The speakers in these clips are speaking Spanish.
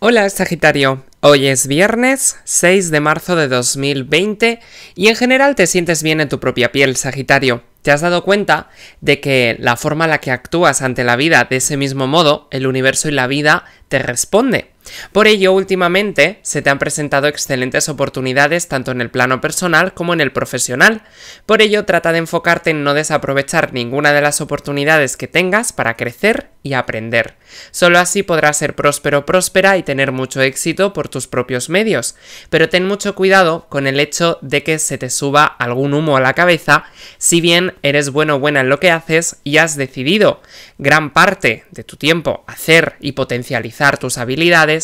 Hola Sagitario, hoy es viernes 6 de marzo de 2020 y en general te sientes bien en tu propia piel, Sagitario. ¿Te has dado cuenta de que la forma en la que actúas ante la vida de ese mismo modo, el universo y la vida te responde? Por ello, últimamente se te han presentado excelentes oportunidades tanto en el plano personal como en el profesional. Por ello, trata de enfocarte en no desaprovechar ninguna de las oportunidades que tengas para crecer y aprender. Solo así podrás ser próspero próspera y tener mucho éxito por tus propios medios. Pero ten mucho cuidado con el hecho de que se te suba algún humo a la cabeza si bien eres bueno o buena en lo que haces y has decidido gran parte de tu tiempo hacer y potencializar tus habilidades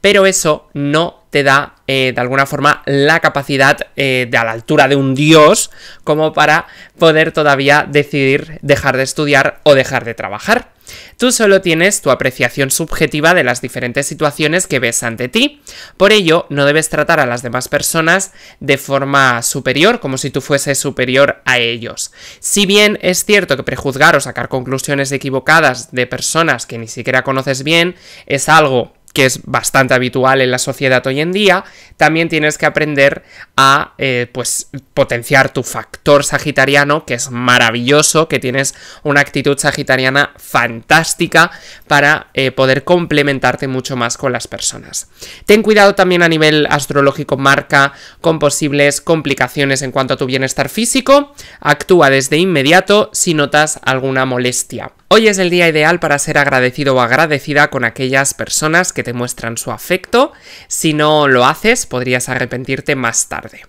pero eso no te da eh, de alguna forma la capacidad eh, de a la altura de un dios como para poder todavía decidir dejar de estudiar o dejar de trabajar. Tú solo tienes tu apreciación subjetiva de las diferentes situaciones que ves ante ti. Por ello, no debes tratar a las demás personas de forma superior, como si tú fueses superior a ellos. Si bien es cierto que prejuzgar o sacar conclusiones equivocadas de personas que ni siquiera conoces bien es algo que es bastante habitual en la sociedad hoy en día, también tienes que aprender a eh, pues, potenciar tu factor sagitariano, que es maravilloso, que tienes una actitud sagitariana fantástica para eh, poder complementarte mucho más con las personas. Ten cuidado también a nivel astrológico marca con posibles complicaciones en cuanto a tu bienestar físico, actúa desde inmediato si notas alguna molestia. Hoy es el día ideal para ser agradecido o agradecida con aquellas personas que te muestran su afecto. Si no lo haces, podrías arrepentirte más tarde.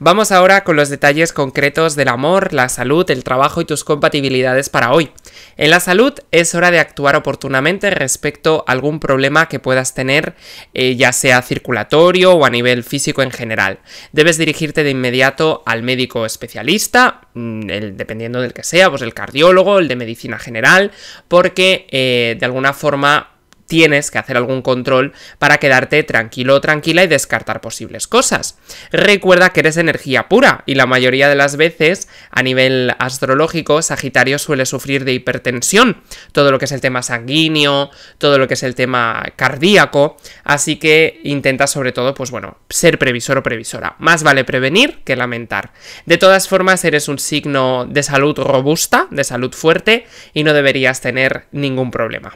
Vamos ahora con los detalles concretos del amor, la salud, el trabajo y tus compatibilidades para hoy. En la salud es hora de actuar oportunamente respecto a algún problema que puedas tener, eh, ya sea circulatorio o a nivel físico en general. Debes dirigirte de inmediato al médico especialista, mm, dependiendo del que sea, pues el cardiólogo, el de medicina general, porque eh, de alguna forma tienes que hacer algún control para quedarte tranquilo o tranquila y descartar posibles cosas. Recuerda que eres energía pura y la mayoría de las veces a nivel astrológico Sagitario suele sufrir de hipertensión, todo lo que es el tema sanguíneo, todo lo que es el tema cardíaco, así que intenta sobre todo pues bueno, ser previsor o previsora. Más vale prevenir que lamentar. De todas formas eres un signo de salud robusta, de salud fuerte y no deberías tener ningún problema.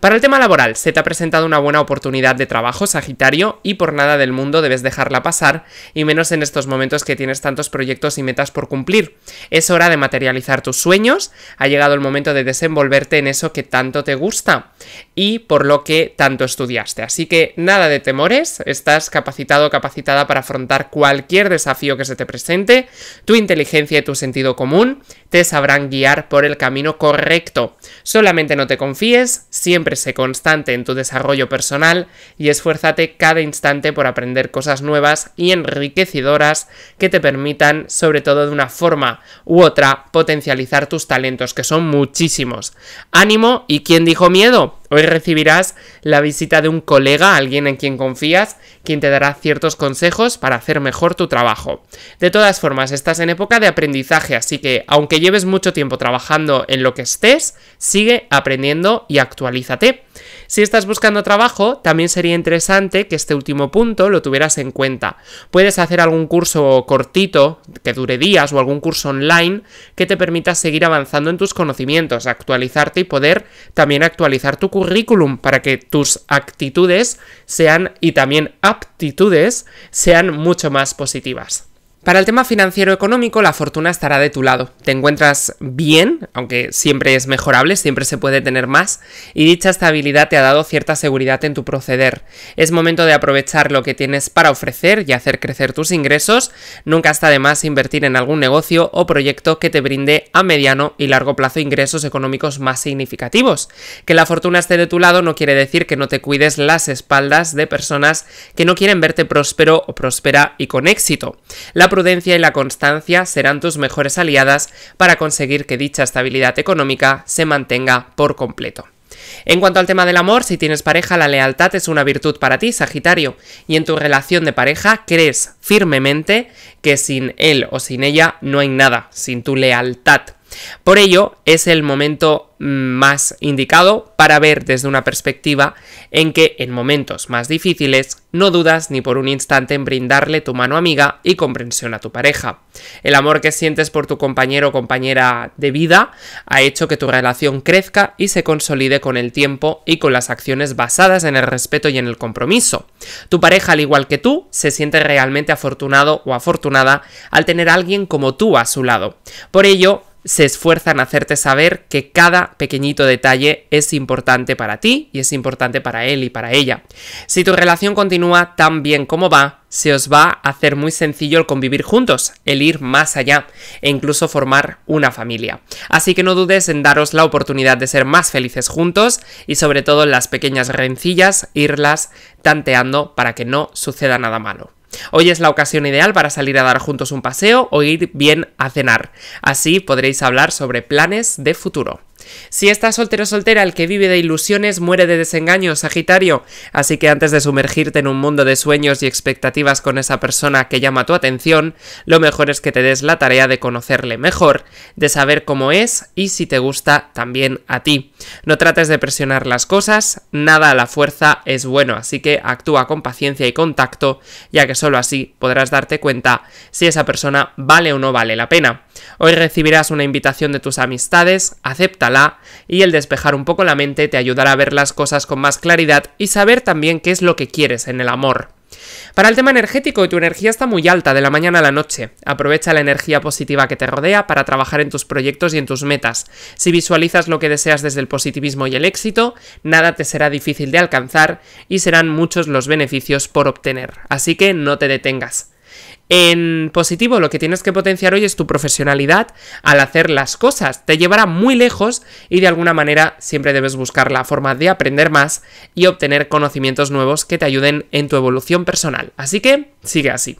Para el tema laboral, se te ha presentado una buena oportunidad de trabajo, Sagitario, y por nada del mundo debes dejarla pasar, y menos en estos momentos que tienes tantos proyectos y metas por cumplir. Es hora de materializar tus sueños, ha llegado el momento de desenvolverte en eso que tanto te gusta y por lo que tanto estudiaste. Así que nada de temores, estás capacitado o capacitada para afrontar cualquier desafío que se te presente, tu inteligencia y tu sentido común te sabrán guiar por el camino correcto. Solamente no te confíes, siempre Siempre sé constante en tu desarrollo personal y esfuérzate cada instante por aprender cosas nuevas y enriquecedoras que te permitan, sobre todo de una forma u otra, potencializar tus talentos, que son muchísimos. Ánimo y ¿quién dijo miedo? Hoy recibirás la visita de un colega, alguien en quien confías, quien te dará ciertos consejos para hacer mejor tu trabajo. De todas formas, estás en época de aprendizaje, así que aunque lleves mucho tiempo trabajando en lo que estés, sigue aprendiendo y actualízate. Si estás buscando trabajo, también sería interesante que este último punto lo tuvieras en cuenta. Puedes hacer algún curso cortito, que dure días, o algún curso online que te permita seguir avanzando en tus conocimientos, actualizarte y poder también actualizar tu currículum para que tus actitudes sean y también aptitudes sean mucho más positivas. Para el tema financiero económico, la fortuna estará de tu lado. Te encuentras bien, aunque siempre es mejorable, siempre se puede tener más, y dicha estabilidad te ha dado cierta seguridad en tu proceder. Es momento de aprovechar lo que tienes para ofrecer y hacer crecer tus ingresos. Nunca está de más invertir en algún negocio o proyecto que te brinde a mediano y largo plazo ingresos económicos más significativos. Que la fortuna esté de tu lado no quiere decir que no te cuides las espaldas de personas que no quieren verte próspero o próspera y con éxito. La prudencia y la constancia serán tus mejores aliadas para conseguir que dicha estabilidad económica se mantenga por completo. En cuanto al tema del amor, si tienes pareja, la lealtad es una virtud para ti, Sagitario, y en tu relación de pareja crees firmemente que sin él o sin ella no hay nada, sin tu lealtad. Por ello, es el momento mm, más indicado para ver desde una perspectiva en que en momentos más difíciles no dudas ni por un instante en brindarle tu mano amiga y comprensión a tu pareja. El amor que sientes por tu compañero o compañera de vida ha hecho que tu relación crezca y se consolide con el tiempo y con las acciones basadas en el respeto y en el compromiso. Tu pareja, al igual que tú, se siente realmente afortunado o afortunada al tener a alguien como tú a su lado. Por ello, se esfuerzan en hacerte saber que cada pequeñito detalle es importante para ti y es importante para él y para ella. Si tu relación continúa tan bien como va, se os va a hacer muy sencillo el convivir juntos, el ir más allá e incluso formar una familia. Así que no dudes en daros la oportunidad de ser más felices juntos y sobre todo las pequeñas rencillas irlas tanteando para que no suceda nada malo. Hoy es la ocasión ideal para salir a dar juntos un paseo o ir bien a cenar. Así podréis hablar sobre planes de futuro. Si estás soltero o soltera, el que vive de ilusiones muere de desengaño, Sagitario. Así que antes de sumergirte en un mundo de sueños y expectativas con esa persona que llama tu atención, lo mejor es que te des la tarea de conocerle mejor, de saber cómo es y si te gusta también a ti. No trates de presionar las cosas, nada a la fuerza es bueno, así que actúa con paciencia y contacto, ya que solo así podrás darte cuenta si esa persona vale o no vale la pena. Hoy recibirás una invitación de tus amistades, acéptala y el despejar un poco la mente te ayudará a ver las cosas con más claridad y saber también qué es lo que quieres en el amor. Para el tema energético, tu energía está muy alta de la mañana a la noche. Aprovecha la energía positiva que te rodea para trabajar en tus proyectos y en tus metas. Si visualizas lo que deseas desde el positivismo y el éxito, nada te será difícil de alcanzar y serán muchos los beneficios por obtener. Así que no te detengas. En positivo, lo que tienes que potenciar hoy es tu profesionalidad al hacer las cosas. Te llevará muy lejos y de alguna manera siempre debes buscar la forma de aprender más y obtener conocimientos nuevos que te ayuden en tu evolución personal. Así que sigue así.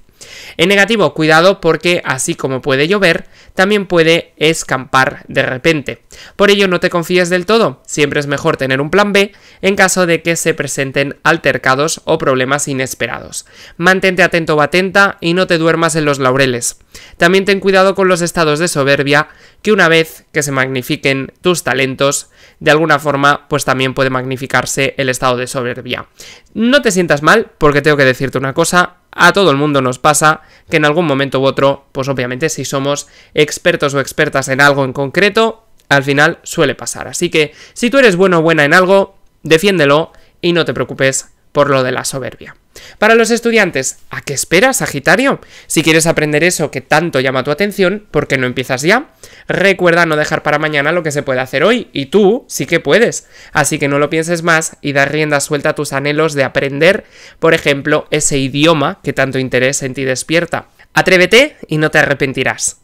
En negativo, cuidado porque así como puede llover, también puede escampar de repente. Por ello no te confíes del todo, siempre es mejor tener un plan B en caso de que se presenten altercados o problemas inesperados. Mantente atento o atenta y no te duermas en los laureles. También ten cuidado con los estados de soberbia que una vez que se magnifiquen tus talentos, de alguna forma pues también puede magnificarse el estado de soberbia. No te sientas mal porque tengo que decirte una cosa, a todo el mundo nos pasa que en algún momento u otro, pues obviamente si somos expertos o expertas en algo en concreto, al final suele pasar. Así que si tú eres bueno o buena en algo, defiéndelo y no te preocupes por lo de la soberbia. Para los estudiantes, ¿a qué esperas, Sagitario? Si quieres aprender eso que tanto llama tu atención, ¿por qué no empiezas ya? Recuerda no dejar para mañana lo que se puede hacer hoy, y tú sí que puedes. Así que no lo pienses más y da rienda suelta a tus anhelos de aprender, por ejemplo, ese idioma que tanto interés en ti despierta. Atrévete y no te arrepentirás.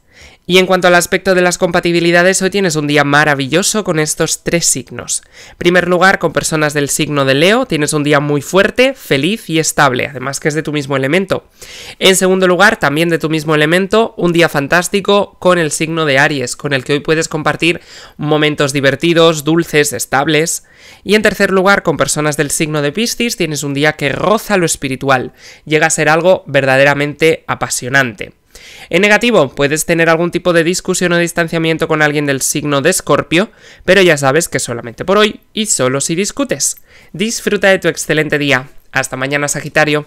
Y en cuanto al aspecto de las compatibilidades, hoy tienes un día maravilloso con estos tres signos. En primer lugar, con personas del signo de Leo, tienes un día muy fuerte, feliz y estable, además que es de tu mismo elemento. En segundo lugar, también de tu mismo elemento, un día fantástico con el signo de Aries, con el que hoy puedes compartir momentos divertidos, dulces, estables. Y en tercer lugar, con personas del signo de Piscis, tienes un día que roza lo espiritual, llega a ser algo verdaderamente apasionante. En negativo, puedes tener algún tipo de discusión o distanciamiento con alguien del signo de Escorpio, pero ya sabes que solamente por hoy y solo si discutes. Disfruta de tu excelente día. Hasta mañana, Sagitario.